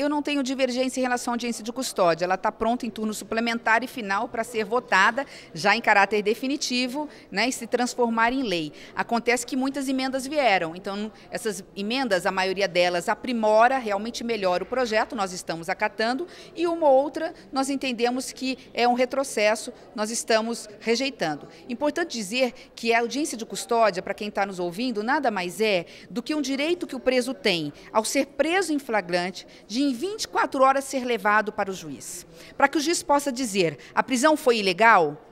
Eu não tenho divergência em relação à audiência de custódia. Ela está pronta em turno suplementar e final para ser votada, já em caráter definitivo, né, e se transformar em lei. Acontece que muitas emendas vieram. Então, essas emendas, a maioria delas aprimora, realmente melhora o projeto, nós estamos acatando, e uma outra nós entendemos que é um retrocesso, nós estamos rejeitando. Importante dizer que a audiência de custódia, para quem está nos ouvindo, nada mais é do que um direito que o preso tem ao ser preso em flagrante de em 24 horas ser levado para o juiz, para que o juiz possa dizer: a prisão foi ilegal?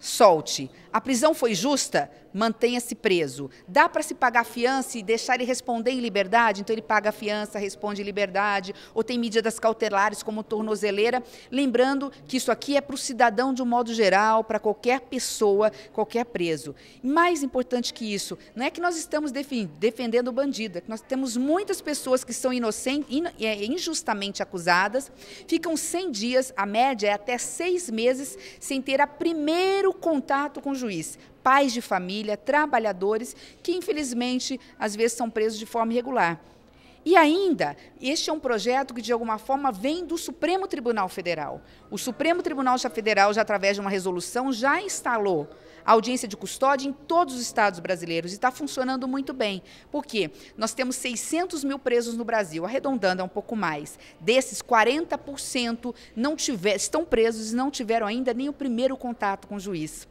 Solte. A prisão foi justa? Mantenha-se preso. Dá para se pagar fiança e deixar ele responder em liberdade? Então ele paga a fiança, responde em liberdade, ou tem medidas cautelares como tornozeleira. Lembrando que isso aqui é para o cidadão de um modo geral, para qualquer pessoa, qualquer preso. Mais importante que isso, não é que nós estamos defendendo o bandido, é que nós temos muitas pessoas que são inocentes, é, injustamente acusadas, ficam 100 dias, a média é até seis meses, sem ter a primeiro contato com o juiz juiz, pais de família, trabalhadores que infelizmente às vezes são presos de forma irregular. E ainda, este é um projeto que, de alguma forma, vem do Supremo Tribunal Federal. O Supremo Tribunal Federal, já através de uma resolução, já instalou a audiência de custódia em todos os estados brasileiros e está funcionando muito bem. Por quê? Nós temos 600 mil presos no Brasil, arredondando é um pouco mais. Desses, 40% não tiver, estão presos e não tiveram ainda nem o primeiro contato com o juiz.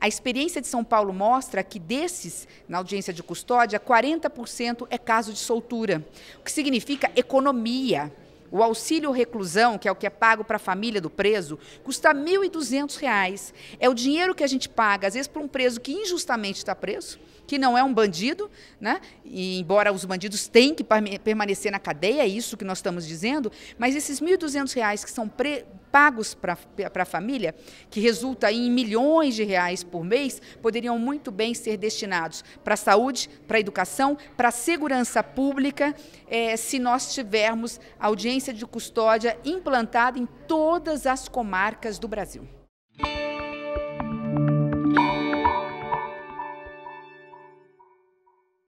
A experiência de São Paulo mostra que desses, na audiência de custódia, 40% é caso de soltura o que significa economia. O auxílio reclusão, que é o que é pago para a família do preso, custa R$ 1.200. É o dinheiro que a gente paga, às vezes, para um preso que injustamente está preso, que não é um bandido, né? E, embora os bandidos tenham que permanecer na cadeia, é isso que nós estamos dizendo, mas esses R$ 1.200 que são pre pagos para a família, que resulta em milhões de reais por mês, poderiam muito bem ser destinados para a saúde, para a educação, para a segurança pública, eh, se nós tivermos audiência de custódia implantada em todas as comarcas do Brasil.